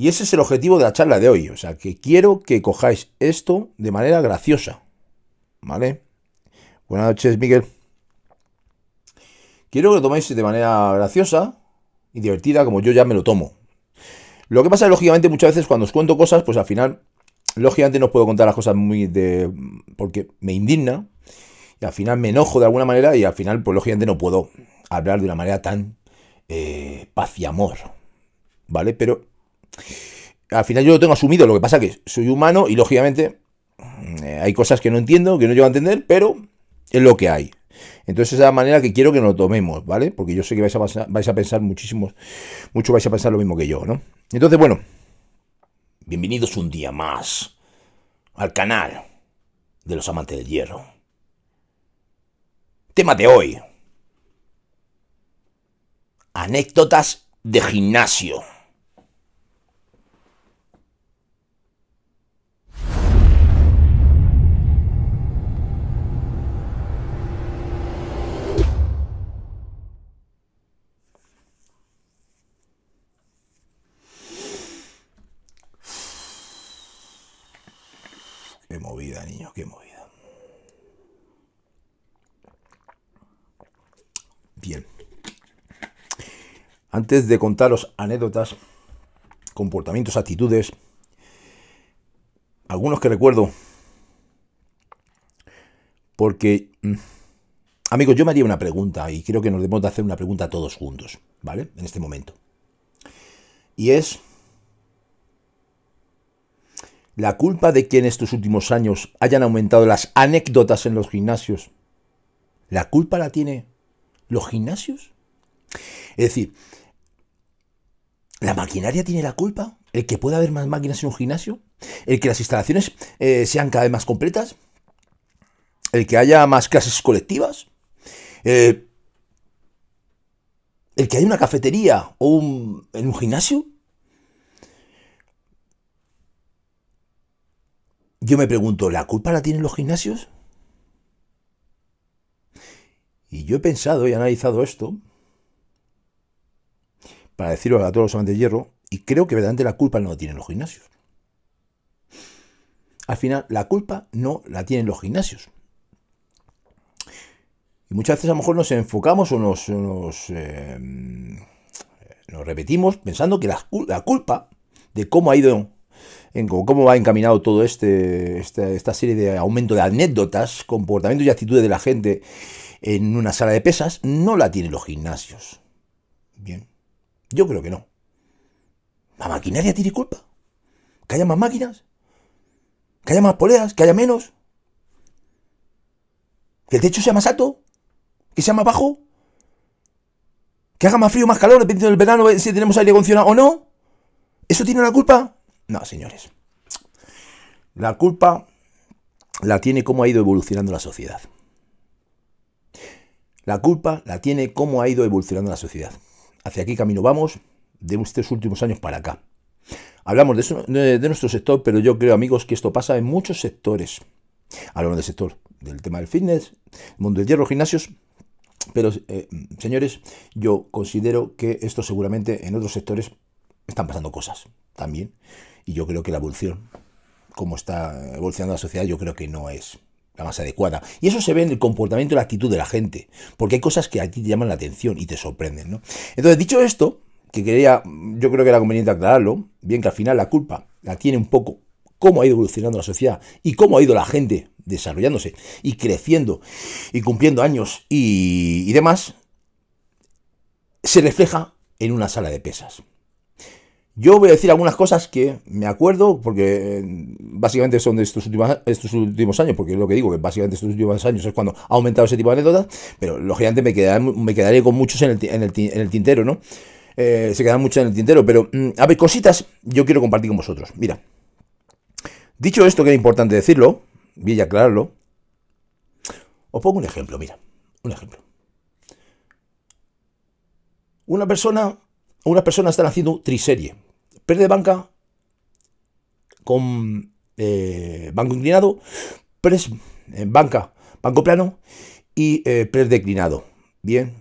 Y ese es el objetivo de la charla de hoy. O sea, que quiero que cojáis esto de manera graciosa. ¿Vale? Buenas noches, Miguel. Quiero que lo toméis de manera graciosa y divertida, como yo ya me lo tomo. Lo que pasa, lógicamente, muchas veces cuando os cuento cosas, pues al final, lógicamente no os puedo contar las cosas muy de. porque me indigna. Y al final me enojo de alguna manera y al final, pues lógicamente no puedo hablar de una manera tan eh, paz y amor. ¿Vale? Pero al final yo lo tengo asumido, lo que pasa que soy humano y lógicamente mm, eh, hay cosas que no entiendo, que no llego a entender, pero es lo que hay. Entonces es la manera que quiero que nos lo tomemos, ¿vale? Porque yo sé que vais a, vais a pensar muchísimo, mucho vais a pensar lo mismo que yo, ¿no? Entonces, bueno, bienvenidos un día más al canal de los amantes del hierro. Tema de hoy. Anécdotas de gimnasio. Qué movida, niño, qué movida. Bien. Antes de contaros anécdotas, comportamientos, actitudes, algunos que recuerdo, porque, mm, amigos, yo me haría una pregunta y creo que nos debemos de hacer una pregunta todos juntos, ¿vale? En este momento. Y es, la culpa de que en estos últimos años hayan aumentado las anécdotas en los gimnasios, ¿la culpa la tiene los gimnasios? Es decir, ¿la maquinaria tiene la culpa? ¿El que pueda haber más máquinas en un gimnasio? ¿El que las instalaciones eh, sean cada vez más completas? ¿El que haya más clases colectivas? Eh, ¿El que haya una cafetería o un, en un gimnasio? Yo me pregunto, ¿la culpa la tienen los gimnasios? Y yo he pensado y analizado esto para decirlo a todos los amantes de hierro, y creo que verdaderamente la culpa no la tienen los gimnasios. Al final, la culpa no la tienen los gimnasios. Y muchas veces a lo mejor nos enfocamos o nos, eh, repetimos pensando que la culpa de cómo ha ido en cómo va encaminado todo este, este, esta, serie de aumento de anécdotas, comportamientos y actitudes de la gente en una sala de pesas, no la tienen los gimnasios. Bien, yo creo que no. ¿La maquinaria tiene culpa? ¿Que haya más máquinas? ¿Que haya más poleas? ¿Que haya menos? ¿Que el techo sea más alto? ¿Que sea más bajo? ¿Que haga más frío más calor dependiendo del verano eh, si tenemos aire acondicionado o no? ¿Eso tiene una culpa? No, señores. La culpa la tiene cómo ha ido evolucionando la sociedad. La culpa la tiene cómo ha ido evolucionando la sociedad. Hacia aquí camino vamos de estos últimos años para acá. Hablamos de, nuestro sector, pero yo creo, amigos, que esto pasa en muchos sectores. Hablamos del sector del tema del fitness, mundo del hierro, gimnasios, pero, eh, señores, yo considero que esto seguramente en otros sectores están pasando cosas también. Y yo creo que la evolución, como está evolucionando la sociedad, yo creo que no es la más adecuada. Y eso se ve en el comportamiento y la actitud de la gente, porque hay cosas que a ti te llaman la atención y te sorprenden. ¿no? Entonces, dicho esto, que quería, yo creo que era conveniente aclararlo, bien que al final la culpa la tiene un poco cómo ha ido evolucionando la sociedad y cómo ha ido la gente desarrollándose y creciendo y cumpliendo años y demás, se refleja en una sala de pesas. Yo voy a decir algunas cosas que me acuerdo, porque eh, básicamente son de estos últimos, años, porque es lo que digo, que básicamente estos últimos años es cuando ha aumentado ese tipo de anécdotas, pero lógicamente me quedaré, me quedaré con muchos en el, tintero, ¿no? Eh, se quedan muchos en el tintero, pero mm, a ver, cositas yo quiero compartir con vosotros. Mira, dicho esto, que es importante decirlo, a aclararlo, os pongo un ejemplo, mira, un ejemplo. Una persona, unas personas están haciendo triserie Perde de banca con eh, banco inclinado, press eh, banca, banco plano y eh, declinado. Bien,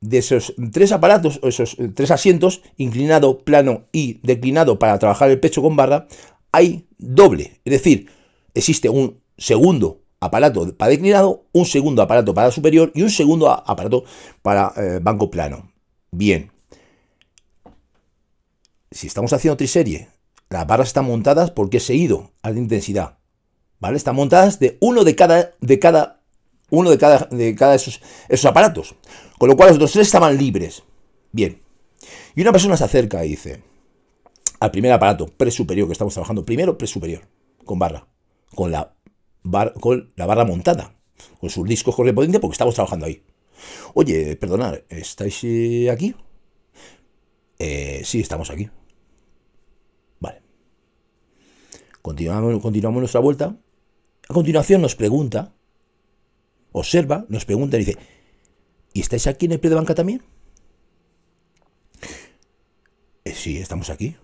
de esos tres aparatos esos eh, tres asientos, inclinado, plano y declinado para trabajar el pecho con barra, hay doble. Es decir, existe un segundo aparato para declinado, un segundo aparato para superior y un segundo aparato para banco plano. Bien, si estamos haciendo triserie, las barras están montadas porque he seguido a la intensidad. ¿Vale? Están montadas de uno de cada, de cada, uno de cada, de cada esos, esos aparatos. Con lo cual los dos tres estaban libres. Bien. Y una persona se acerca y dice, al primer aparato superior que estamos trabajando, primero superior con barra, con la, con la barra montada, con sus discos correspondientes, porque estamos trabajando ahí. Oye, perdonad, ¿estáis eh, aquí? Eh, sí, estamos aquí. Continuamos, nuestra vuelta. A continuación nos pregunta, observa, nos pregunta y dice, ¿y estáis aquí en el pie de banca también? Eh, sí, estamos aquí.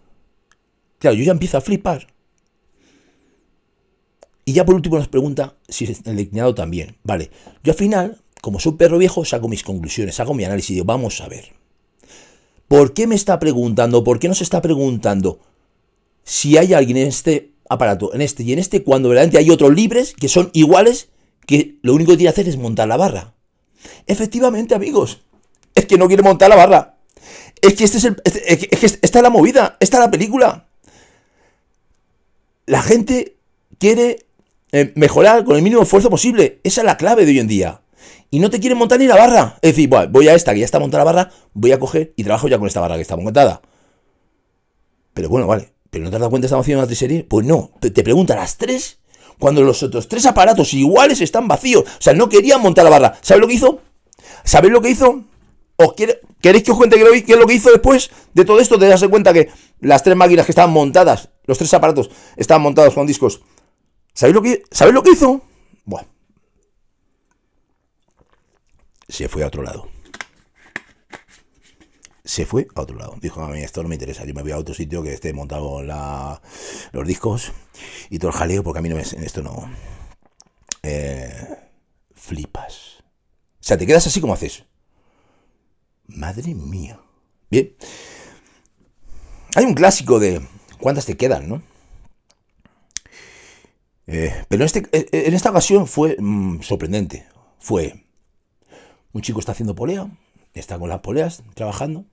Claro, yo ya empiezo a flipar. Y ya por último nos pregunta si es el declinado también. Vale, yo al final, como soy un perro viejo, saco mis conclusiones, Saco mi análisis y digo, vamos a ver. ¿Por qué me está preguntando, por qué nos está preguntando si hay alguien en este aparato, en este y en este, cuando delante hay otros libres que son iguales, que lo único que tiene que hacer es montar la barra. Efectivamente, amigos, es que no quiere montar la barra. Es que, este es, está la movida, es la película. La gente quiere eh, mejorar con el mínimo esfuerzo posible. Esa es la clave de hoy en día. Y no te quieren montar ni la barra. Es decir, voy a esta que ya está montada la barra, voy a coger y trabajo ya con esta barra que está montada. Pero bueno, vale. ¿Pero no te has dado cuenta que estamos haciendo una triserie? Pues no, te, pregunta las tres cuando los otros tres aparatos iguales están vacíos. O sea, no querían montar la barra. sabéis lo que hizo? ¿Sabéis lo que hizo? ¿Os ¿Queréis que os cuente qué es lo que hizo después de todo esto? Te das cuenta que las tres máquinas que estaban montadas, los tres aparatos, estaban montados con discos. ¿Sabéis lo que, ¿sabéis lo que hizo? Bueno. Se fue a otro lado se fue a otro lado. Dijo, a mí esto no me interesa, yo me voy a otro sitio que esté montado la, los discos y todo el jaleo, porque a mí no me, esto no... Eh, flipas. O sea, te quedas así como haces. Madre mía. Bien. Hay un clásico de cuántas te quedan, ¿no? Eh, pero en, este, eh, en esta ocasión fue mm, sorprendente. Fue, un chico está haciendo polea, está con las poleas trabajando,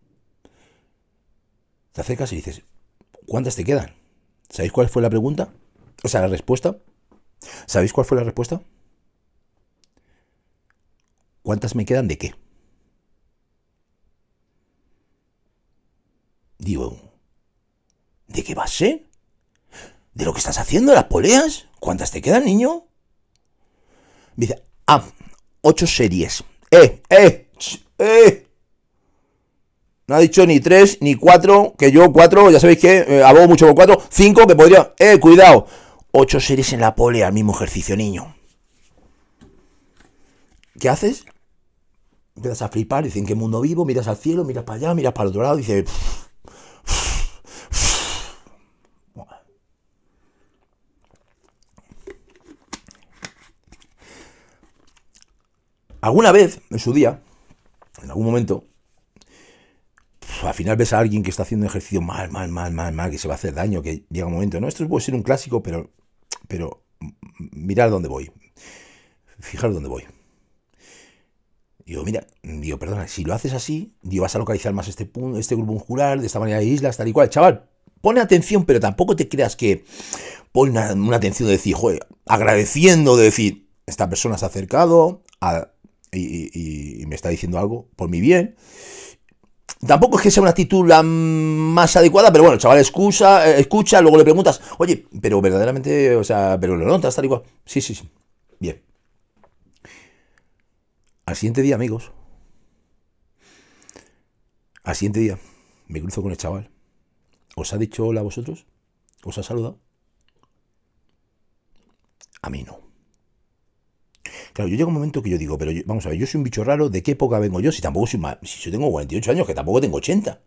te acercas y dices, ¿cuántas te quedan? ¿Sabéis cuál fue la pregunta? O sea, la respuesta. ¿Sabéis cuál fue la respuesta? ¿Cuántas me quedan de qué? Digo, ¿de qué va a ser? ¿De lo que estás haciendo, las poleas? ¿Cuántas te quedan, niño? dice, ah, ocho series. ¡Eh, eh, eh! No ha dicho ni tres, ni cuatro, que yo cuatro, ya sabéis que eh, abogo mucho con cuatro, cinco, que podría... ¡Eh, cuidado! Ocho seres en la polea, al mismo ejercicio, niño. ¿Qué haces? Empiezas a flipar, dicen qué mundo vivo, miras al cielo, miras para allá, miras para el otro lado, dices... Alguna vez, en su día, en algún momento, pues, al final ves a alguien que está haciendo ejercicio mal, mal, mal, mal, mal, que se va a hacer daño, que llega un momento, no, esto puede ser un clásico, pero, pero mirar dónde voy, fijar dónde voy. Digo, mira, digo, perdona, si lo haces así, vas a localizar más este, punto, este grupo muscular, de esta manera de islas, tal y cual. Chaval, pone atención, pero tampoco te creas que pon una, atención de decir, joder, agradeciendo de decir, esta persona se ha acercado y me está diciendo algo por mi bien. Tampoco es que sea una actitud más adecuada, pero bueno, el chaval excusa, eh, escucha, luego le preguntas, oye, pero verdaderamente, o sea, pero lo notas tal y cual. Sí, sí, sí. Bien. Al siguiente día, amigos. Al siguiente día, me cruzo con el chaval. ¿Os ha dicho hola a vosotros? ¿Os ha saludado? A mí no. Claro, yo a un momento que yo digo, pero vamos a ver, yo soy un bicho raro, ¿de qué época vengo yo? Si tampoco soy si yo tengo 48 años, que tampoco tengo 80.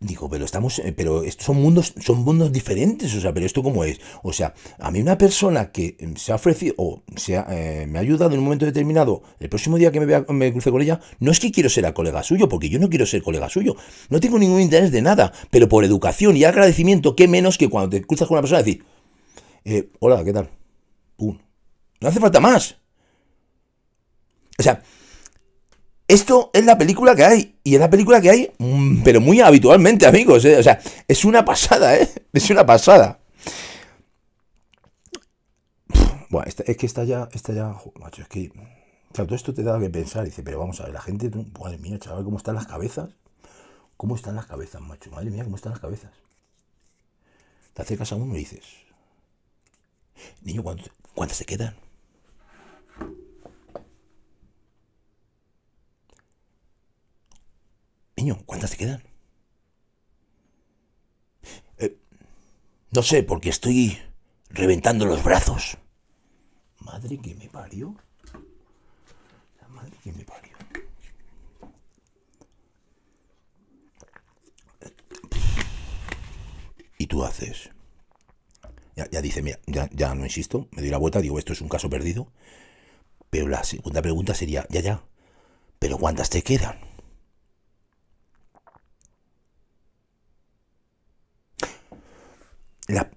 Digo, pero estamos, eh, pero estos son mundos, son mundos diferentes, o sea, pero esto cómo es. O sea, a mí una persona que mm, se ha ofrecido o se eh, me ha ayudado en un momento determinado, el próximo día que me, cruce con ella, no es que quiero ser a colega suyo, porque yo no quiero ser colega suyo, no tengo ningún interés de nada, pero por educación y agradecimiento, qué menos que cuando te cruzas con una persona decir, eh, hola, ¿qué tal? Pum, no hace falta más. O sea, esto es la película que hay. Y es la película que hay, mm, pero muy habitualmente, amigos. ¿eh? O sea, es una pasada, ¿eh? Es una pasada. Bueno, es que está ya, está ya, macho, es que, todo esto te da que pensar, dice, pero vamos a ver, la gente, madre mía, chaval, cómo están las cabezas, cómo están las cabezas, macho, madre mía, cómo están las cabezas. Te acercas a uno y dices, niño, cuántas se quedan? ¿cuántas te quedan? Eh, no sé, porque estoy reventando los brazos. Madre que me parió. La madre que me parió. Y tú haces. Ya, ya dice, mira, ya, ya no insisto, me doy la vuelta, digo, esto es un caso perdido. Pero la segunda pregunta sería, ya, ya, ¿pero cuántas te quedan? La...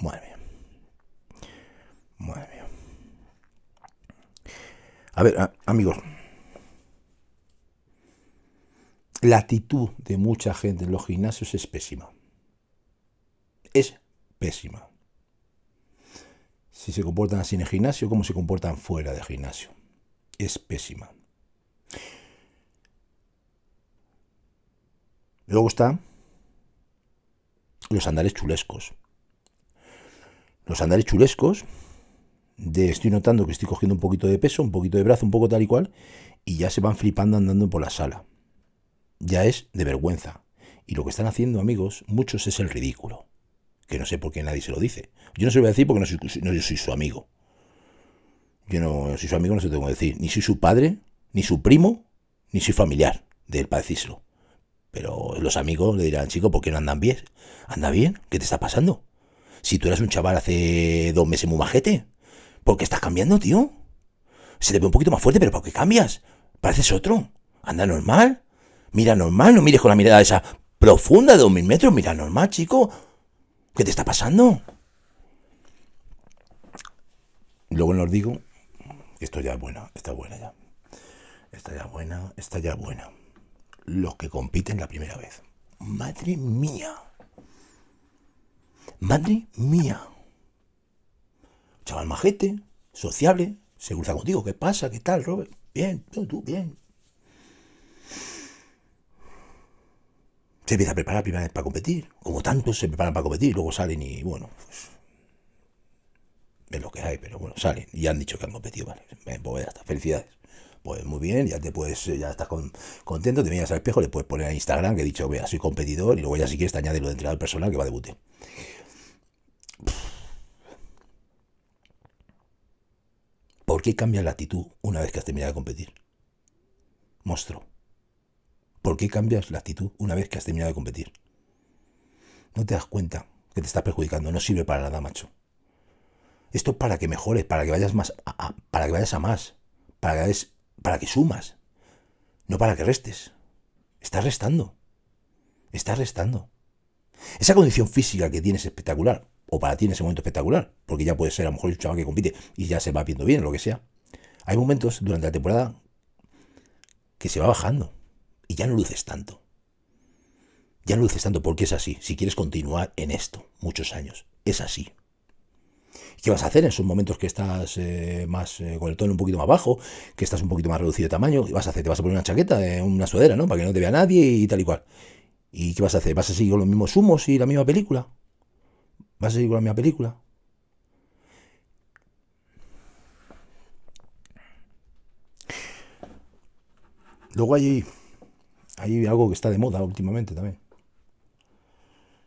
Madre mía. A ver, amigos. La actitud de mucha gente en los gimnasios es pésima. Es pésima. Si se comportan así en el gimnasio, ¿cómo se comportan fuera del gimnasio. Es pésima. Luego está los andares chulescos. Los andares chulescos, de estoy notando que estoy cogiendo un poquito de peso, un poquito de brazo, un poco tal y cual, y ya se van flipando andando por la sala. Ya es de vergüenza. Y lo que están haciendo, amigos, muchos es el ridículo. Que no sé por qué nadie se lo dice. Yo no se lo voy a decir porque no, soy, soy su amigo. Yo no soy su amigo, no se lo tengo que decir. Ni soy su padre, ni su primo, ni soy familiar de él para decírselo. Pero los amigos le dirán, chico, ¿por qué no andan bien? ¿Anda bien? ¿Qué te está pasando? Si tú eras un chaval hace dos meses muy majete, ¿por qué estás cambiando, tío? Se te ve un poquito más fuerte, pero ¿por qué cambias? Pareces otro. Anda normal. Mira normal, no mires con la mirada esa profunda de mil metros. Mira normal, chico. ¿Qué te está pasando? Luego nos digo, esto ya es buena, está buena ya. Está ya buena, está ya buena los que compiten la primera vez. Madre mía. Madre mía. Chaval majete, sociable, se cruza contigo. ¿Qué pasa? ¿Qué tal, Robert? Bien, tú, tú, bien. Se empieza a preparar primera vez para competir. Como tantos se preparan para competir, luego salen y bueno, pues. Es lo que hay, pero bueno, salen. Y han dicho que han competido, vale. a pues, felicidades. Pues muy bien, ya te puedes, eh, ya estás contento, te miras al espejo, le puedes poner a Instagram que he dicho, vea, soy competidor, y luego ya si quieres te añade lo de entrenador personal que va a debutar ¿Por qué cambias la actitud una vez que has terminado de competir? Monstruo. ¿Por qué cambias la actitud una vez que has terminado de competir? No te das cuenta que te estás perjudicando, no sirve para nada, macho. Esto es para que mejores, para que vayas más para que vayas a más, para que vayas para que sumas, no para que restes. Estás restando. Estás restando. Esa condición física que tienes espectacular, o para ti en ese momento espectacular, porque ya puede ser a lo mejor el chaval que compite y ya se va viendo bien, lo que sea. Hay momentos durante la temporada que se va bajando y ya no luces tanto. Ya no luces tanto porque es así, si quieres continuar en esto muchos años, es así. ¿Qué vas a hacer en esos momentos que estás eh, más eh, con el tono un poquito más bajo, que estás un poquito más reducido de tamaño? ¿Qué vas a hacer? Te vas a poner una chaqueta, una sudadera, ¿no? Para que no te vea nadie y tal y cual. ¿Y qué vas a hacer? ¿Vas a seguir con los mismos humos y la misma película? ¿Vas a seguir con la misma película? Luego hay, hay algo que está de moda últimamente también.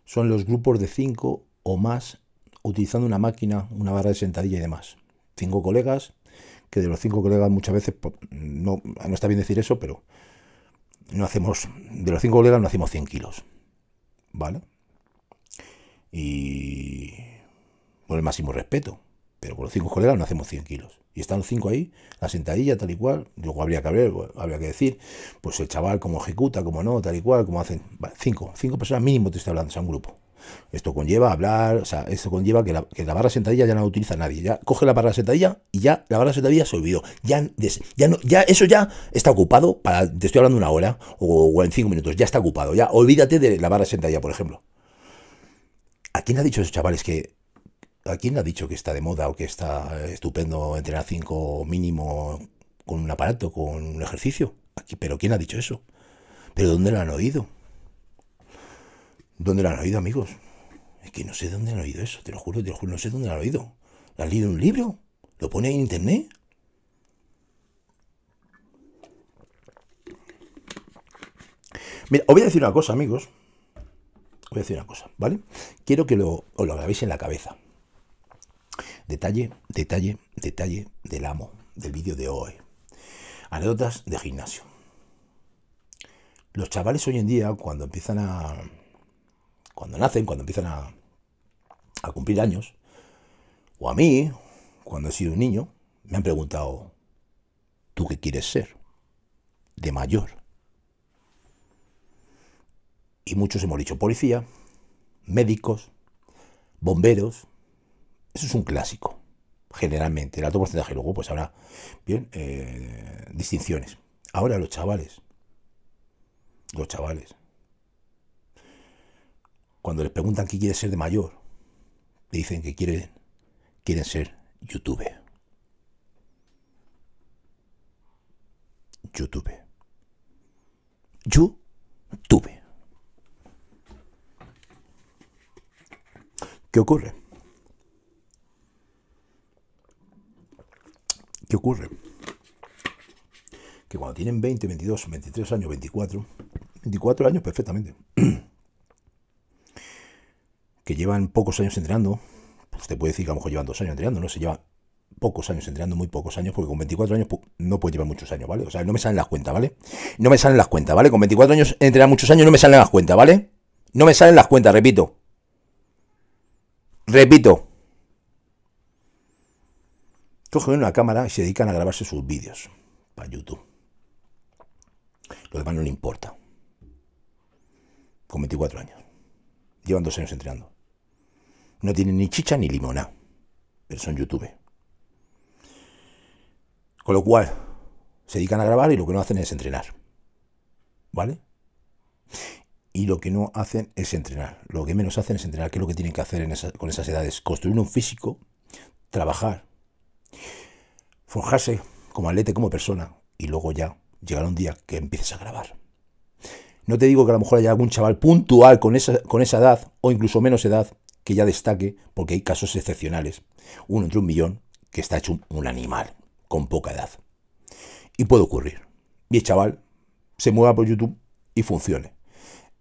Son los grupos de cinco o más utilizando una máquina, una barra de sentadilla y demás. Cinco colegas, que de los cinco colegas muchas veces, pues, no, no está bien decir eso, pero no hacemos, de los cinco colegas no hacemos 100 kilos. ¿Vale? Y con el máximo respeto, pero con los cinco colegas no hacemos 100 kilos. Y están los cinco ahí, la sentadilla, tal y cual. Luego habría que, ver, habría que decir, pues el chaval cómo ejecuta, cómo no, tal y cual, cómo hacen. cinco, cinco personas mínimo te está hablando, o sea, un grupo. Esto conlleva hablar, o sea, esto conlleva que la, barra sentadilla ya no la utiliza nadie. Ya coge la barra sentadilla y ya la barra sentadilla se olvidó. Ya, ya, no, ya eso ya está ocupado para, te estoy hablando una hora o, en cinco minutos, ya está ocupado. Ya olvídate de la barra sentadilla, por ejemplo. ¿A quién ha dicho esos chavales que ¿A quién ha dicho que está de moda o que está estupendo entrenar cinco mínimo con un aparato, con un ejercicio? Aquí, ¿Pero quién ha dicho eso? ¿Pero dónde lo han oído? ¿Dónde lo han oído, amigos? Es que no sé dónde han oído eso, te lo juro, te lo juro, no sé dónde lo han oído. ¿Lo han leído en un libro? ¿Lo pone en internet? Mira, os voy a decir una cosa, amigos. Os voy a decir una cosa, ¿vale? Quiero que lo, os lo grabéis en la cabeza. Detalle, detalle, detalle del amo, del vídeo de hoy. Anécdotas de gimnasio. Los chavales hoy en día, cuando empiezan a cuando nacen, cuando empiezan a, cumplir años, o a mí, cuando he sido un niño, me han preguntado, ¿tú qué quieres ser de mayor? Y muchos hemos dicho policía, médicos, bomberos. Eso es un clásico, generalmente. El alto porcentaje luego pues ahora, bien, eh, distinciones. Ahora los chavales, los chavales, cuando les preguntan qué quiere ser de mayor, le dicen que quieren, quieren ser YouTube. YouTube. YouTube. ¿Qué ocurre? ¿Qué ocurre? Que cuando tienen 20, 22, 23 años, 24, 24 años perfectamente. que llevan pocos años entrenando, pues te puede decir que a lo mejor llevan dos años entrenando, ¿no? Se llevan pocos años entrenando, muy pocos años, porque con 24 años pues, no puede llevar muchos años, ¿vale? O sea, no me salen las cuentas, ¿vale? No me salen las cuentas, ¿vale? Con 24 años entrenar muchos años no me salen las cuentas, ¿vale? No me salen las cuentas, repito. Repito. Cogen una cámara y se dedican a grabarse sus vídeos para YouTube. Lo demás no le importa. Con 24 años. Llevan dos años entrenando. No tienen ni chicha ni limona, pero son YouTube. Con lo cual, se dedican a grabar y lo que no hacen es entrenar. ¿Vale? Y lo que no hacen es entrenar. Lo que menos hacen es entrenar. ¿Qué es lo que tienen que hacer con esas edades? Construir un físico, trabajar, forjarse como atleta, como persona, y luego ya llegará un día que empieces a grabar. No te digo que a lo mejor haya algún chaval puntual con con esa edad o incluso menos edad que ya destaque, porque hay casos excepcionales. Uno entre un millón que está hecho un animal, con poca edad. Y puede ocurrir. Y el chaval se mueva por YouTube y funcione.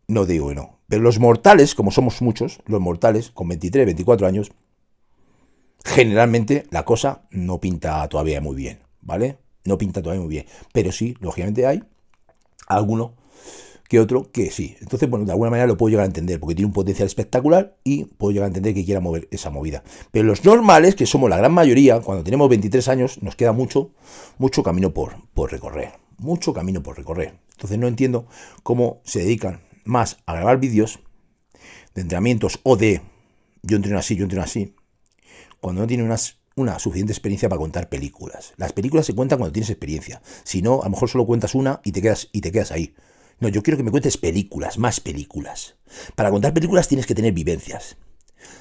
No digo que no. Pero los mortales, como somos muchos, los mortales con 23, 24 años, generalmente la cosa no pinta todavía muy bien, ¿vale? No pinta todavía muy bien. Pero sí, lógicamente hay alguno que otro que sí. Entonces, bueno, de alguna manera lo puedo llegar a entender, porque tiene un potencial espectacular y puedo llegar a entender que quiera mover esa movida. Pero los normales, que somos la gran mayoría, cuando tenemos 23 años, nos queda mucho, mucho camino por, por recorrer. Mucho camino por recorrer. Entonces no entiendo cómo se dedican más a grabar vídeos de entrenamientos o de yo entreno así, yo entreno así, cuando no tienen unas una suficiente experiencia para contar películas. Las películas se cuentan cuando tienes experiencia. Si no, a lo mejor solo cuentas una y te quedas, y te quedas ahí. No, yo quiero que me cuentes películas, más películas. Para contar películas tienes que tener vivencias.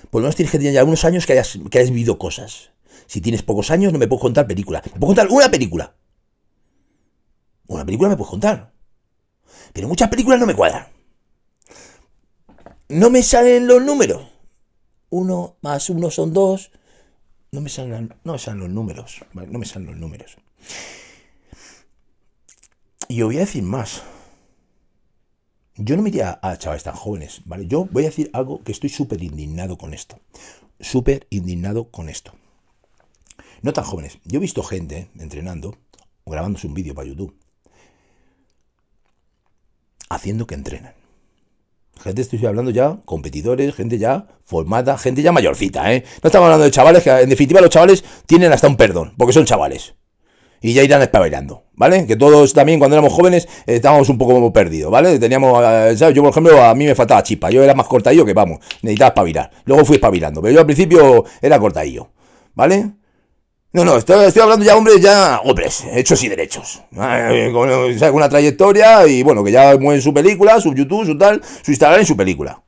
Por lo menos tienes que tener ya algunos años que hayas, que hayas vivido cosas. Si tienes pocos años, no me puedo contar películas. Me puedo contar una película. Una película me puedo contar. Pero muchas películas no me cuadran. No me salen los números. Uno más uno son dos. No me salen, no me salen los números. No me salen los números. Y os voy a decir más yo no diría a chavales tan jóvenes, ¿vale? Yo voy a decir algo que estoy súper indignado con esto. Súper indignado con esto. No tan jóvenes. Yo he visto gente entrenando o grabándose un vídeo para YouTube haciendo que entrenan. Gente, estoy hablando ya, competidores, gente ya formada, gente ya mayorcita, ¿eh? No estamos hablando de chavales, que en definitiva los chavales tienen hasta un perdón, porque son chavales y ya irán espabilando, ¿vale? Que todos también cuando éramos jóvenes eh, estábamos un poco perdidos, ¿vale? Teníamos, eh, ¿sabes? Yo, por ejemplo, a mí me faltaba chispa, yo era más cortadillo que vamos, necesitaba espabilar. Luego fui espabilando, pero yo al principio era cortadillo, ¿vale? No, no, estoy, hablando ya, hombres, ya hombres, hechos y derechos. Eh, con, una trayectoria y bueno, que ya mueven su película, su YouTube, su tal, su Instagram y su película.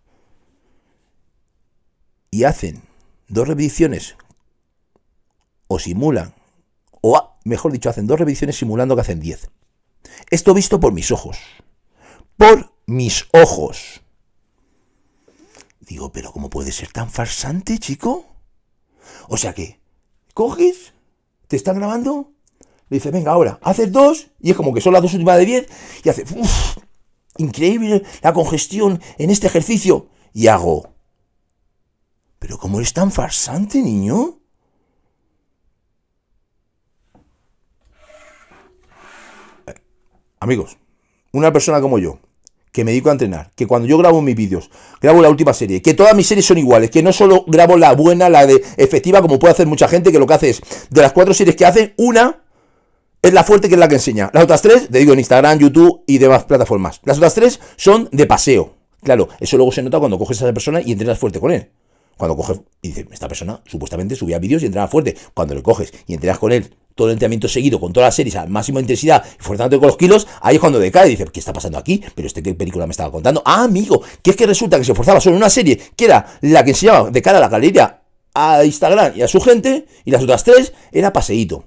Y hacen dos repeticiones o simulan o mejor dicho, hacen dos repeticiones simulando que hacen 10. Esto visto por mis ojos. Por mis ojos. Digo, pero ¿cómo puede ser tan farsante, chico? O sea que, coges, te están grabando, le dices, venga, ahora, haces dos, y es como que son las dos últimas de 10, y hace, uff, increíble la congestión en este ejercicio. Y hago, pero ¿cómo eres tan farsante, niño? Amigos, una persona como yo, que me dedico a entrenar, que cuando yo grabo mis vídeos, grabo la última serie, que todas mis series son iguales, que no solo grabo la buena, la de efectiva, como puede hacer mucha gente, que lo que hace es, de las cuatro series que hace, una es la fuerte que es la que enseña. Las otras tres, te digo en Instagram, YouTube y demás plataformas. Las otras tres son de paseo. Claro, eso luego se nota cuando coges a esa persona y entrenas fuerte con él. Cuando coges y dices, esta persona supuestamente subía vídeos y entraba fuerte. Cuando le coges y entrenas con él todo el entrenamiento seguido, con todas las series a máxima intensidad y forzándote con los kilos, ahí es cuando decae. Dice, ¿qué está pasando aquí? Pero este qué película me estaba contando. Ah, amigo, que es que resulta que se forzaba solo una serie, que era la que enseñaba de cara a la galería, a Instagram y a su gente, y las otras tres era paseíto.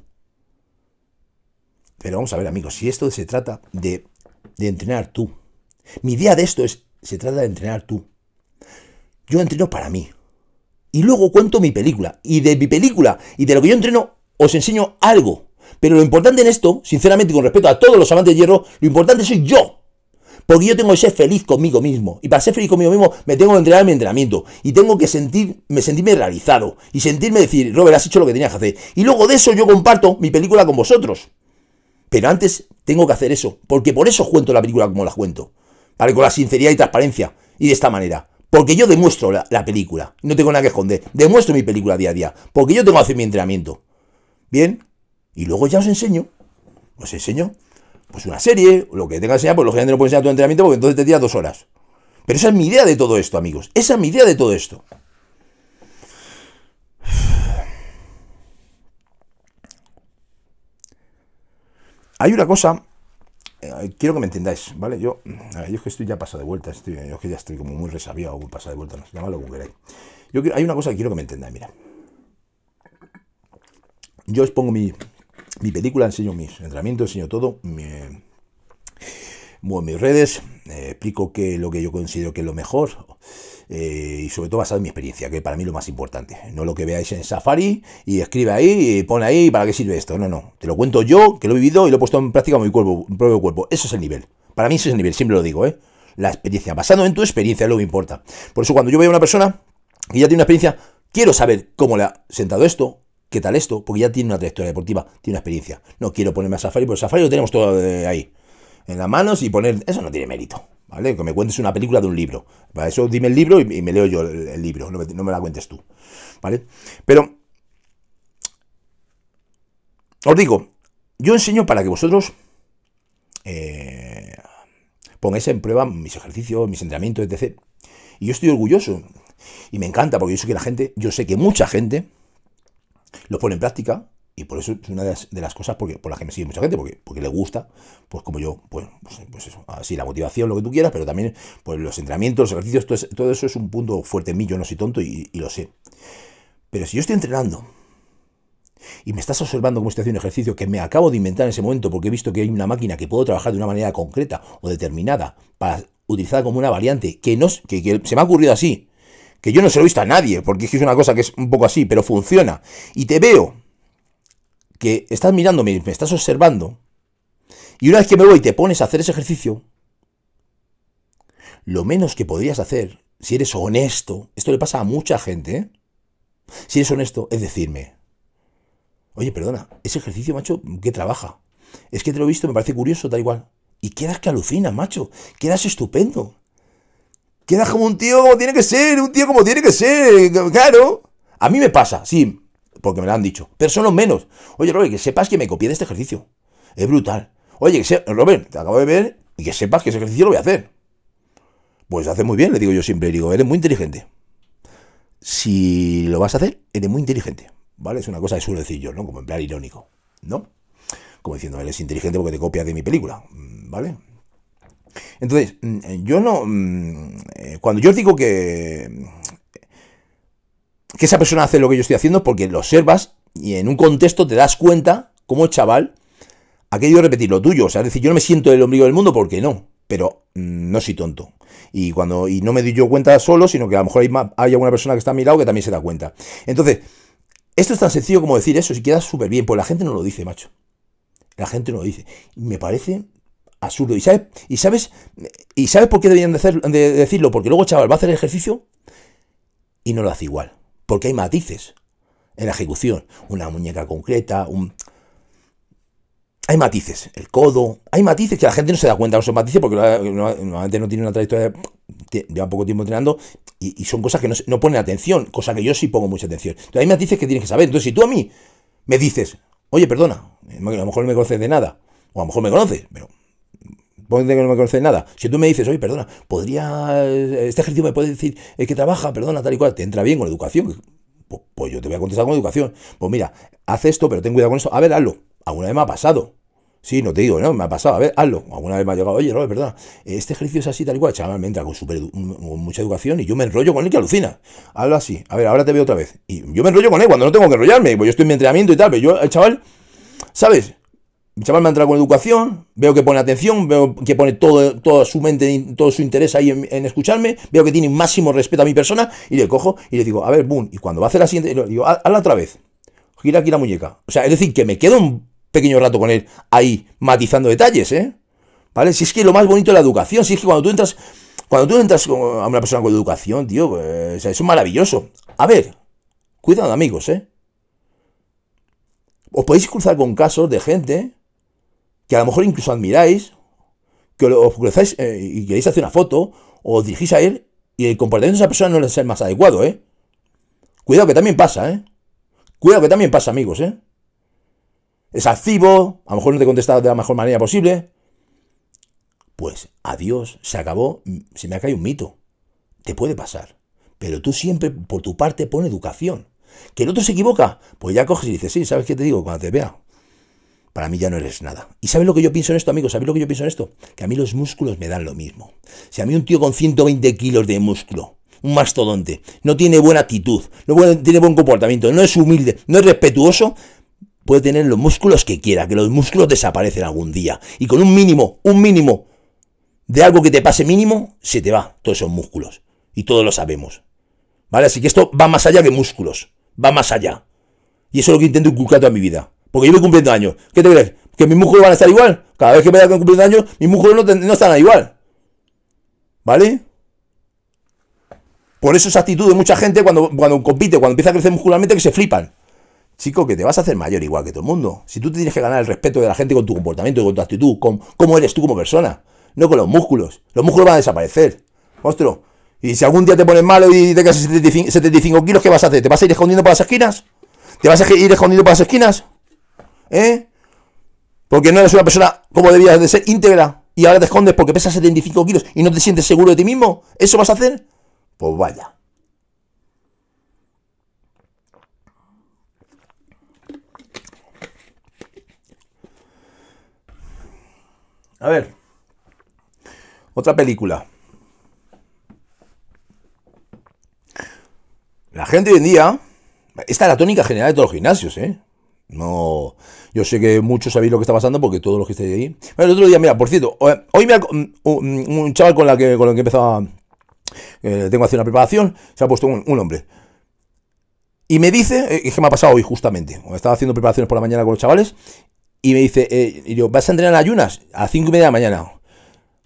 Pero vamos a ver, amigos, si esto se trata de entrenar tú. Mi idea de esto es, se trata de entrenar tú. Yo entreno para mí. Y luego cuento mi película. Y de mi película y de lo que yo entreno, os enseño algo. Pero lo importante en esto, sinceramente, con respeto a todos los amantes de hierro, lo importante soy yo. Porque yo tengo que ser feliz conmigo mismo. Y para ser feliz conmigo mismo, me tengo que entregar mi entrenamiento. Y tengo que sentirme, sentirme realizado. Y sentirme decir, Robert, has hecho lo que tenías que hacer. Y luego de eso yo comparto mi película con vosotros. Pero antes tengo que hacer eso. Porque por eso cuento la película como la cuento. ¿Vale? Con la sinceridad y transparencia. Y de esta manera. Porque yo demuestro la película. No tengo nada que esconder. Demuestro mi película día a día. Porque yo tengo que hacer mi entrenamiento. Bien, y luego ya os enseño, os enseño, pues una serie, lo que tenga que enseñar, pues lógicamente no puede enseñar tu entrenamiento porque entonces te tiras dos horas. Pero esa es mi idea de todo esto, amigos. Esa es mi idea de todo esto. Hay una cosa, eh, quiero que me entendáis, ¿vale? Yo, yo es que estoy ya pasado de vuelta, yo es que ya estoy como muy resabiado, pasado de vuelta, no, llámalo como queráis. hay una cosa que quiero que me entendáis, mira. Yo expongo mi, mi película, enseño mis entrenamientos, enseño todo, me, muevo mis redes, eh, explico que lo que yo considero que es lo mejor eh, y sobre todo basado en mi experiencia, que para mí lo más importante. No lo que veáis en Safari y escribe ahí y pone ahí para qué sirve esto. No, no. Te lo cuento yo, que lo he vivido y lo he puesto en práctica en mi propio cuerpo. Eso es el nivel. Para mí ese es el nivel, siempre lo digo, ¿eh? La experiencia, basado en tu experiencia, es lo que me importa. Por eso cuando yo veo a una persona y ya tiene una experiencia, quiero saber cómo le ha sentado esto, ¿qué tal esto? Porque ya tiene una trayectoria deportiva, tiene una experiencia. No quiero ponerme a Safari, porque Safari lo tenemos todo eh, ahí, en las manos y poner... Eso no tiene mérito, ¿vale? Que me cuentes una película de un libro. Para eso dime el libro y, me leo yo el, libro, no me, la cuentes tú, ¿vale? Pero... Os digo, yo enseño para que vosotros eh, pongáis en prueba mis ejercicios, mis entrenamientos, etc. Y yo estoy orgulloso. Y me encanta porque yo sé que la gente, yo sé que mucha gente lo pone en práctica y por eso es una de las, cosas porque, por las que me sigue mucha gente, porque, porque le gusta, pues como yo, pues, pues, pues eso, así la motivación, lo que tú quieras, pero también pues los entrenamientos, los ejercicios, todo, eso es un punto fuerte en mí, yo no soy tonto y, lo sé. Pero si yo estoy entrenando y me estás observando cómo estoy haciendo un ejercicio que me acabo de inventar en ese momento porque he visto que hay una máquina que puedo trabajar de una manera concreta o determinada para utilizar como una variante que, no, que se me ha ocurrido así, que yo no se lo he visto a nadie, porque es una cosa que es un poco así, pero funciona. Y te veo que estás mirándome, me estás observando, y una vez que me voy y te pones a hacer ese ejercicio, lo menos que podrías hacer, si eres honesto, esto le pasa a mucha gente, ¿eh? si eres honesto, es decirme, oye, perdona, ese ejercicio, macho, ¿qué trabaja? Es que te lo he visto, me parece curioso, da igual. Y quedas que alucinas, macho, quedas estupendo. Quedas como un tío como tiene que ser, un tío como tiene que ser, claro. A mí me pasa, sí, porque me lo han dicho, pero son los menos. Oye, Robert, que sepas que me copié de este ejercicio. Es brutal. Oye, que Robert, te acabo de ver y que sepas que ese ejercicio lo voy a hacer. Pues hace muy bien, le digo yo siempre, digo, eres muy inteligente. Si lo vas a hacer, eres muy inteligente. ¿Vale? Es una cosa de suelo decir yo, ¿no? Como en plan irónico, ¿no? Como diciendo, eres inteligente porque te copias de mi película, ¿vale? Entonces, mm, eh, yo no... Mm, eh, cuando yo digo que... Mm, que esa persona hace lo que yo estoy haciendo porque lo observas y en un contexto te das cuenta, como chaval, ha querido repetir lo tuyo. O sea, es decir, yo no me siento el ombligo del mundo porque no, pero no soy tonto. Y cuando y no me doy yo cuenta solo, sino que a lo mejor hay, alguna persona que está a mi lado que también se da cuenta. Entonces, esto es tan sencillo como decir eso, si queda súper bien, pues la gente no lo dice, macho. La gente no lo dice. Y me parece absurdo. ¿Y sabes? ¿Y sabes? ¿Y sabes por qué deberían hacer, de decirlo? Porque luego, chaval, va a hacer el ejercicio y no lo hace igual. Porque hay matices en la ejecución. Una muñeca concreta, un... Hay matices, el codo, hay matices que la gente no se da cuenta, no son matices porque normalmente no tiene una trayectoria, lleva poco tiempo entrenando y, son cosas que no, no, ponen atención, cosa que yo sí pongo mucha atención. Entonces hay matices que tienes que saber. Entonces si tú a mí me dices, oye, perdona, a lo mejor no me conoces de nada, o a lo mejor me conoces, pero que no me conoces nada. Si tú me dices, oye, perdona, podría, eh, este ejercicio me puede decir el eh, que trabaja, perdona, tal y cual, te entra bien con educación. Pues, pues, yo te voy a contestar con educación. Pues mira, haz esto, pero ten cuidado con eso A ver, hazlo. Alguna vez me ha pasado. Sí, no te digo, no, me ha pasado, a ver, hazlo. Alguna vez me ha llegado, oye, perdona, este ejercicio es así, tal y cual. Chaval, me entra mm, con, mucha educación y yo me enrollo con él que alucina. Hazlo así, a ver, ahora te veo otra vez. Y yo me enrollo con él cuando no tengo que enrollarme, pues yo estoy en mi entrenamiento y tal, pero yo, el chaval, ¿sabes? mi chaval me ha entrado con educación, veo que pone atención, veo que pone todo, toda su mente, todo su interés ahí en, escucharme, veo que tiene máximo respeto a mi persona, y le cojo y le digo, a ver, boom, y cuando va a hacer la siguiente, le digo, hazla otra vez, gira aquí la muñeca. O sea, es decir, que me quedo un pequeño rato con él ahí matizando detalles, ¿eh? ¿Vale? Si es que lo más bonito es la educación, si es que cuando tú entras, cuando tú entras a una persona con educación, tío, pues, o eso es maravilloso. A ver, cuidado amigos, ¿eh? Os podéis cruzar con casos de gente que a lo mejor incluso admiráis, que os cruzáis eh, y queréis hacer una foto, o os dirigís a él y el comportamiento de esa persona no es el más adecuado, ¿eh? Cuidado que también pasa, ¿eh? Cuidado que también pasa, amigos, ¿eh? Es activo, a lo mejor no te contestado de la mejor manera posible. Pues adiós, se acabó, mm, se me ha caído un mito. Te puede pasar. Pero tú siempre, por tu parte, pon educación. Que el otro se equivoca, pues ya coges y dices, sí, ¿sabes qué te digo? Cuando te vea, para mí ya no eres nada. ¿Y sabes lo que yo pienso en esto, amigos? ¿Sabes lo que yo pienso en esto? Que a mí los músculos me dan lo mismo. Si a mí un tío con 120 kilos de músculo, un mastodonte, no tiene buena actitud, no tiene buen comportamiento, no es humilde, no es respetuoso, puede tener los músculos que quiera, que los músculos desaparecen algún día. Y con un mínimo, un mínimo de algo que te pase mínimo, se te va todos esos músculos. Y todos lo sabemos. ¿Vale? Así que esto va más allá que músculos. Va más allá. Y eso es lo que intento inculcar toda mi vida. Porque yo voy cumpliendo años. ¿Qué te crees? ¿Que mis músculos van a estar igual? Cada vez que me da cumpliendo años, mis músculos no, están igual. ¿Vale? Por eso esa actitud de mucha gente cuando, cuando compite, cuando empieza a crecer muscularmente, que se flipan. Chico, que te vas a hacer mayor igual que todo el mundo. Si tú te tienes que ganar el respeto de la gente con tu comportamiento con tu actitud, con cómo eres tú como persona, no con los músculos. Los músculos van a desaparecer. Ostro. Y si algún día te pones malo y te quedas 75, kilos, ¿qué vas a hacer? ¿Te vas a ir escondiendo por las esquinas? ¿Te vas a ir escondiendo por las esquinas? ¿eh? Porque no eres una persona como debías de ser, íntegra, y ahora te escondes porque pesas 75 kilos y no te sientes seguro de ti mismo. ¿Eso vas a hacer? Pues vaya. A ver. Otra película. La gente hoy en día. Esta es la tónica general de todos los gimnasios, ¿eh? No, yo sé que muchos sabéis lo que está pasando porque todos los que estáis ahí. Bueno, el otro día, mira, por cierto, eh, hoy me mm, mm, un, chaval con, la que, con el que empezaba, eh, tengo que hacer una preparación, se ha puesto un, hombre. Y me dice, eh, es que me ha pasado hoy justamente, estaba haciendo preparaciones por la mañana con los chavales, y me dice, yo, ¿vas a entrenar ayunas? A cinco y media de la mañana.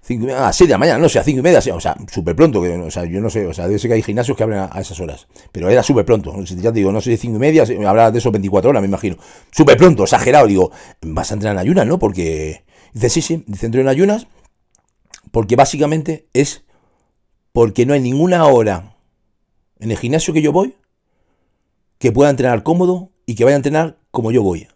Cinco 6 ah, de la mañana, no sé, a 5 y media, o sea, súper pronto, que, o sea, yo no sé, o sea, debe ser que hay gimnasios que abren a, esas horas, pero era súper pronto, ya te digo, no sé, si 5 y media, habrá de esos 24 horas, me imagino, súper pronto, exagerado, digo, vas a entrenar en ayunas, ¿no? Porque, dice, sí, sí, dice, entrenar en ayunas, porque básicamente es porque no hay ninguna hora en el gimnasio que yo voy que pueda entrenar cómodo y que vaya a entrenar como yo voy,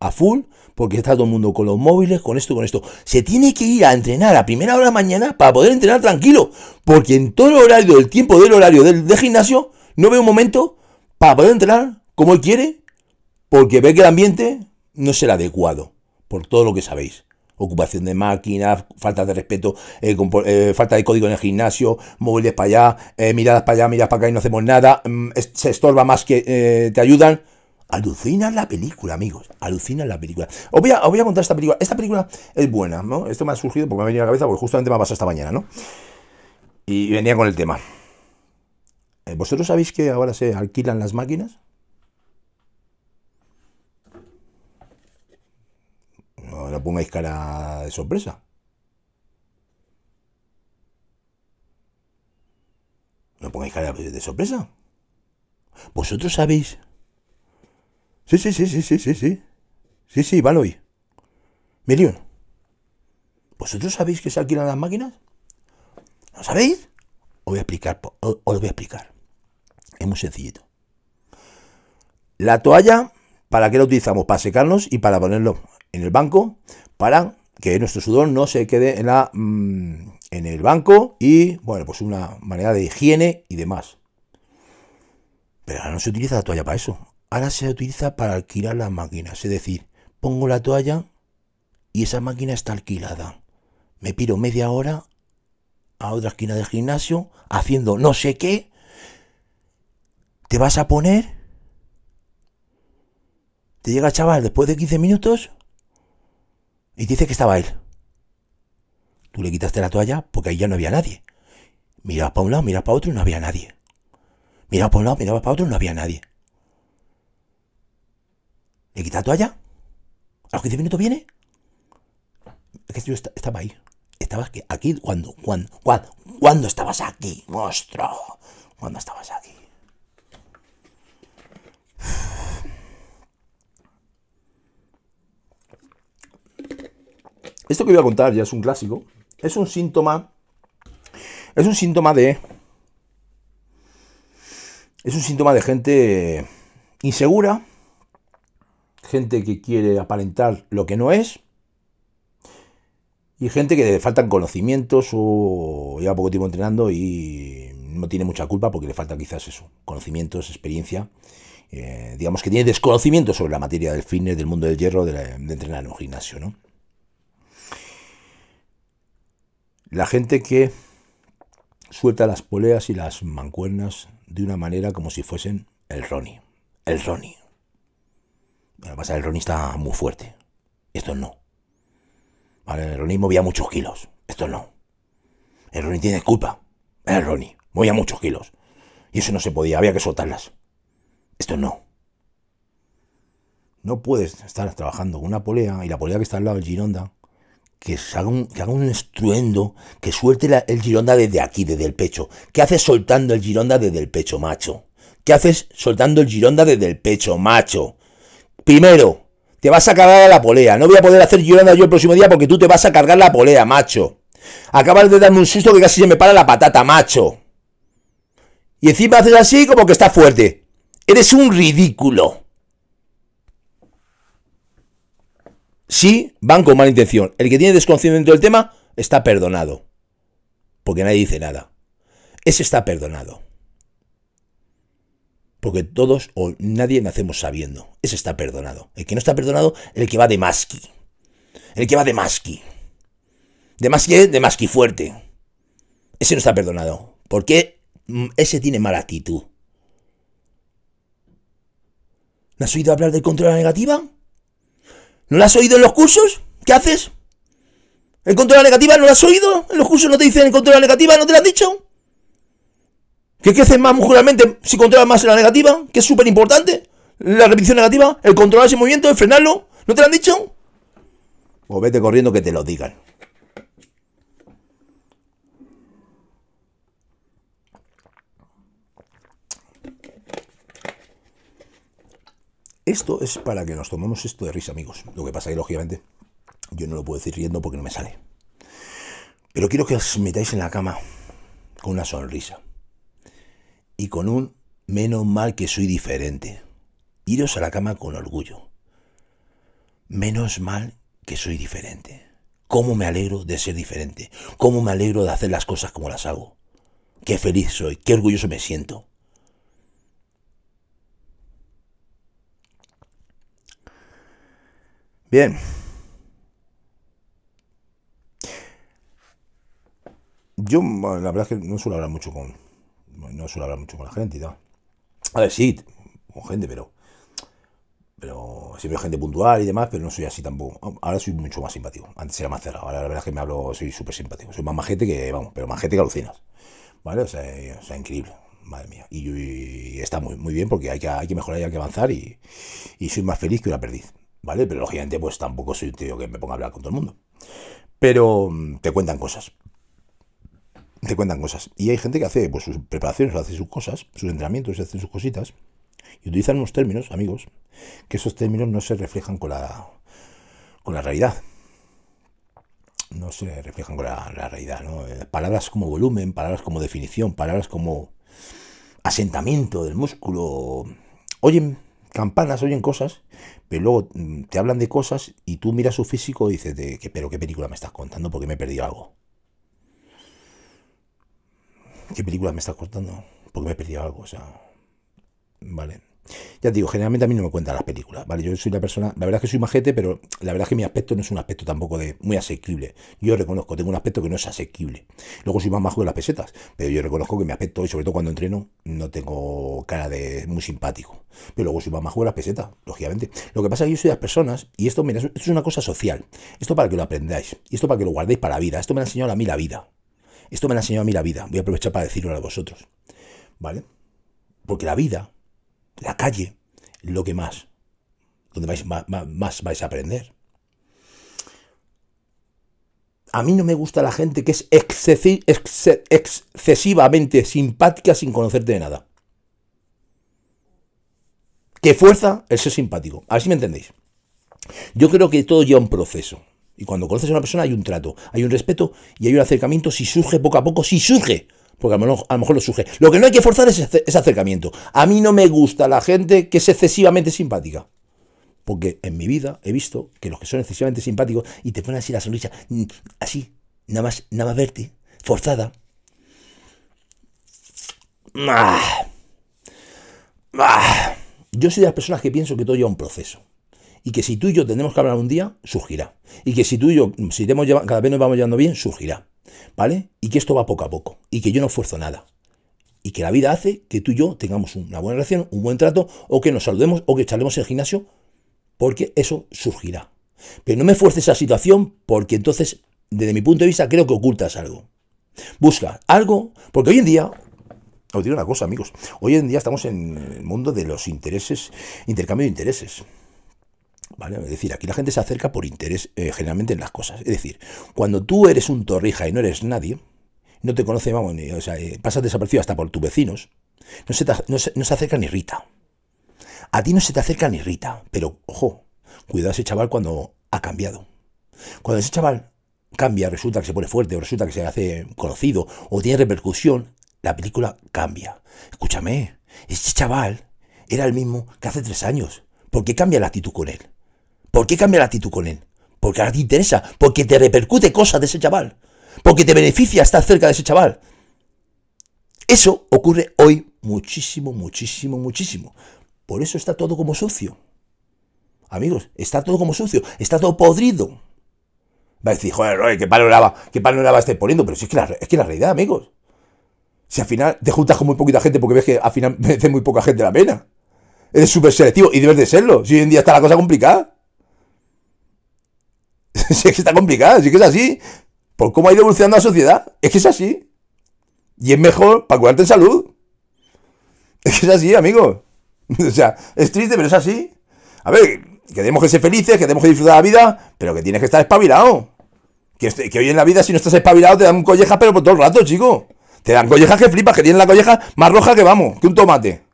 a full porque está todo el mundo con los móviles, con esto, con esto. Se tiene que ir a entrenar a primera hora de mañana para poder entrenar tranquilo, porque en todo el horario, el tiempo del horario del, gimnasio, no ve un momento para poder entrenar como él quiere, porque ve que el ambiente no será adecuado, por todo lo que sabéis. Ocupación de máquinas, falta de respeto, eh, eh, falta de código en el gimnasio, móviles para allá, eh, miradas para allá, miradas para acá y no hacemos nada, mm, se estorba más que te ayudan. Alucina la película, amigos. Alucina la película. Os voy, a, contar esta película. Esta película es buena, ¿no? Esto me ha surgido porque me ha venido a la cabeza porque justamente me ha pasado esta mañana, ¿no? Y venía con el tema. Eh, ¿Vosotros sabéis que ahora se alquilan las máquinas? No, no pongáis cara de sorpresa. No pongáis cara de sorpresa. ¿Vosotros sabéis Sí, sí, sí, sí, sí, sí, sí. Sí, sí, Valoy. Millón. ¿Vosotros sabéis que se alquilan las máquinas? ¿No sabéis? Os voy a explicar, os voy a explicar. Es muy sencillito. La toalla, ¿para qué la utilizamos? Para secarnos y para ponerlo en el banco, para que nuestro sudor no se quede en, la, mm, en el banco y, bueno, pues una manera de higiene y demás. Pero ahora no se utiliza la toalla para eso ahora se utiliza para alquilar las máquinas. Es decir, pongo la toalla y esa máquina está alquilada. Me piro media hora a otra esquina del gimnasio haciendo no sé qué. Te vas a poner. Te llega el chaval después de 15 minutos y dice que estaba él. Tú le quitaste la toalla porque ahí ya no había nadie. Mirabas para un lado, mirabas para otro y no había nadie. Mirabas para un lado, mirabas para otro y no había nadie. ¿Le quita la toalla? ¿A los 15 minutos viene? Es que yo estaba ahí. Estabas aquí cuando, cuando, cuando, cuando estabas aquí, monstruo. ¿Cuándo estabas aquí? Esto que voy a contar ya es un clásico. Es un síntoma. Es un síntoma de. Es un síntoma de gente insegura, gente que quiere aparentar lo que no es y gente que le faltan conocimientos o lleva poco tiempo entrenando y no tiene mucha culpa porque le falta quizás eso, conocimientos, experiencia. Eh, digamos que tiene desconocimiento sobre la materia del fitness, del mundo del hierro, de, de entrenar en un gimnasio. ¿no? La gente que suelta las poleas y las mancuernas de una manera como si fuesen el Ronnie. El Ronnie el Ronnie está muy fuerte. esto no. el Ronnie movía muchos kilos. esto no. El Ronnie tiene culpa. El Ronnie movía muchos kilos. Y eso no se podía, había que soltarlas. esto no. No puedes estar trabajando con una polea y la polea que está al lado del Gironda, que, haga un, estruendo, que suelte el Gironda desde aquí, desde el pecho. ¿Qué haces soltando el Gironda desde el pecho, macho? ¿Qué haces soltando el Gironda desde el pecho, macho? Primero, te vas a cargar a la polea. No voy a poder hacer llorando yo el próximo día porque tú te vas a cargar la polea, macho. Acabas de darme un susto que casi se me para la patata, macho. Y encima haces así como que está fuerte. Eres un ridículo. Sí, van con mala intención. El que tiene desconocimiento del tema está perdonado. Porque nadie dice nada. Ese está perdonado que todos o nadie nacemos sabiendo. Ese está perdonado. El que no está perdonado, el que va de masqui. El que va de masqui. De masqui de masqui fuerte. Ese no está perdonado. Porque mm, ese tiene mala actitud. ¿No has oído hablar del control de la negativa? ¿No lo has oído en los cursos? ¿Qué haces? ¿El control la negativa no lo has oído? ¿En los cursos no te dicen el control la negativa? ¿No te lo has dicho? que crecen más muscularmente si controlan más la negativa, que es súper importante. La repetición negativa, el controlar ese movimiento, el frenarlo. ¿No te lo han dicho? O pues vete corriendo que te lo digan. Esto es para que nos tomemos esto de risa, amigos. Lo que pasa es que, lógicamente, yo no lo puedo decir riendo porque no me sale. Pero quiero que os metáis en la cama con una sonrisa y con un menos mal que soy diferente. Iros a la cama con orgullo. Menos mal que soy diferente. ¿Cómo me alegro de ser diferente? ¿Cómo me alegro de hacer las cosas como las hago? Qué feliz soy, qué orgulloso me siento. Bien. Yo, la verdad es que no suelo hablar mucho con, pues no suelo hablar mucho con la gente y tal. A ver, sí, con gente, pero. Pero siempre gente puntual y demás, pero no soy así tampoco. Ah, ahora soy mucho más simpático. Antes era más cerrado. Ahora la verdad es que me hablo, soy súper simpático. Soy más majete que, vamos, pero más gente que alucinas. ¿Vale? O sea, increíble madre mía. Y, está muy, muy bien porque hay que, hay que mejorar y hay que avanzar y, soy más feliz que una perdiz, ¿vale? Pero lógicamente pues tampoco soy un tío que me ponga a hablar con todo el mundo. Pero mm, te cuentan cosas te cuentan cosas. Y hay gente que hace pues, sus preparaciones, hace sus cosas, sus entrenamientos, hace sus cositas, y utilizan unos términos, amigos, que esos términos no se reflejan con la, con la realidad. No se reflejan con la, realidad, ¿no? Eh, palabras como volumen, palabras como definición, palabras como asentamiento del músculo. Oyen campanas, oyen cosas, pero luego mm, te hablan de cosas y tú miras su físico y dices, de, ¿pero qué película me estás contando? Porque me he perdido algo. ¿Qué película me estás contando? Porque me he perdido algo, o sea. Vale. Ya te digo, generalmente a mí no me cuentan las películas, ¿vale? Yo soy la persona, la verdad es que soy majete, pero la verdad es que mi aspecto no es un aspecto tampoco de muy asequible. Yo reconozco, tengo un aspecto que no es asequible. Luego soy más majo de las pesetas, pero yo reconozco que mi aspecto, y sobre todo cuando entreno, no tengo cara de muy simpático. Pero luego soy más majo de las pesetas, lógicamente. Lo que pasa es que yo soy de las personas, y esto, mira, esto es una cosa social. Esto para que lo aprendáis, y esto para que lo guardéis para la vida. Esto me ha enseñado a mí la vida. Esto me lo ha enseñado a mí la vida. Voy a aprovechar para decirlo a vosotros. ¿Vale? Porque la vida, la calle, lo que más, donde vais, más, más vais a aprender. A mí no me gusta la gente que es excesivamente simpática sin conocerte de nada. ¿Qué fuerza el ser simpático. A ver si me entendéis. Yo creo que todo lleva un proceso. Y cuando conoces a una persona hay un trato, hay un respeto y hay un acercamiento si surge poco a poco, si surge. Porque a lo, mejor, lo surge. Lo que no hay que forzar es ese acercamiento. A mí no me gusta la gente que es excesivamente simpática. Porque en mi vida he visto que los que son excesivamente simpáticos y te ponen así la sonrisa, mm, así, nada más, nada más verte, forzada. Ah. Ah. Yo soy de las personas que pienso que todo lleva un proceso y que si tú y yo tendremos que hablar un día, surgirá. Y que si tú y yo, si cada vez nos vamos llevando bien, surgirá. ¿Vale? Y que esto va poco a poco. Y que yo no fuerzo nada. Y que la vida hace que tú y yo tengamos una buena relación, un buen trato, o que nos saludemos, o que charlemos en el gimnasio, porque eso surgirá. Pero no me fuerces esa situación, porque entonces, desde mi punto de vista, creo que ocultas algo. Busca algo, porque hoy en día, os digo una cosa, amigos, hoy en día estamos en el mundo de los intereses, intercambio de intereses. Es decir, aquí la gente se acerca por interés eh, generalmente en las cosas. Es decir, cuando tú eres un torrija y no eres nadie, no te conoce, vamos, eh, pasas desaparecido hasta por tus vecinos, no se, no, acerca ni Rita. A ti no se te acerca ni Rita, pero ojo, cuidado a ese chaval cuando ha cambiado. Cuando ese chaval cambia, resulta que se pone fuerte, o resulta que se hace conocido, o tiene repercusión, la película cambia. Escúchame, este chaval era el mismo que hace tres años. ¿Por qué cambia la actitud con él? ¿Por qué cambia la actitud con él? Porque ahora te interesa, porque te repercute cosas de ese chaval, porque te beneficia estar cerca de ese chaval. Eso ocurre hoy muchísimo, muchísimo, muchísimo. Por eso está todo como sucio. Amigos, está todo como sucio, está todo podrido. Va a decir, joder, oye, qué palo qué va este poniendo, pero es que es que la realidad, amigos. Si al final te juntas con muy poquita gente porque ves que al final merece muy poca gente la pena. Eres súper selectivo y debes de serlo. Si hoy en día está la cosa complicada. es que está complicado, es que es así. Por cómo ha ido evolucionando la sociedad, es que es así. Y es mejor para cuidarte en salud. Es que es así, amigo O sea, es triste, pero es así. A ver, que tenemos que ser felices, que tenemos que disfrutar la vida, pero que tienes que estar espabilado. Este, que, hoy en la vida, si no estás espabilado, te dan collejas, pero por todo el rato, chicos, Te dan collejas que flipas, que tienen la colleja más roja que vamos, que un tomate.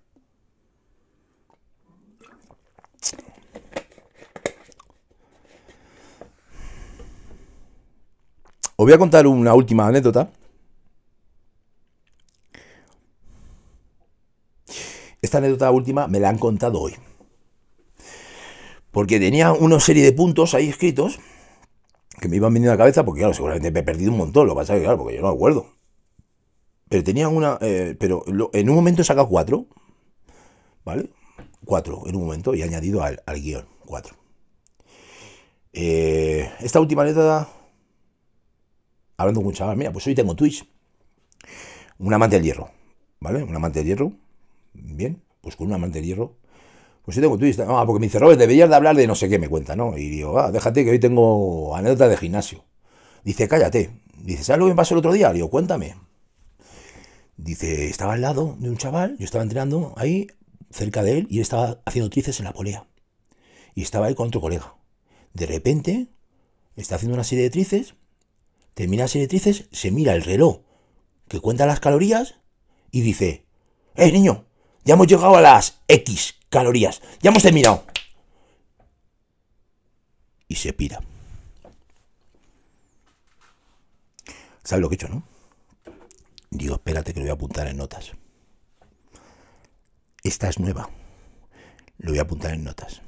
Os voy a contar una última anécdota. Esta anécdota última me la han contado hoy. Porque tenía una serie de puntos ahí escritos que me iban viniendo a la cabeza, porque claro, seguramente me he perdido un montón, lo que pasa es que claro, porque yo no me acuerdo. Pero tenía una, eh, pero en un momento he sacado cuatro, ¿vale? Cuatro en un momento y he añadido al, guión, cuatro. Eh, esta última anécdota hablando con un chaval, mira, pues hoy tengo Twitch. Un amante del hierro, ¿vale? Un amante del hierro. Bien, pues con un amante del hierro. Pues hoy tengo Twitch. Ah, porque me dice, Robert, deberías de hablar de no sé qué, me cuenta, ¿no? Y digo, ah, déjate que hoy tengo anécdota de gimnasio. Dice, cállate. Dice, ¿sabes lo que me pasó el otro día? digo, cuéntame. Dice, estaba al lado de un chaval, yo estaba entrenando ahí, cerca de él, y él estaba haciendo trices en la polea. Y estaba ahí con otro colega. De repente, está haciendo una serie de trices termina las directrices, se mira el reloj que cuenta las calorías y dice, ¡Eh, niño! Ya hemos llegado a las X calorías, ya hemos terminado. Y se pira. ¿Sabes lo que he hecho, no? Digo, espérate que lo voy a apuntar en notas. Esta es nueva. Lo voy a apuntar en notas.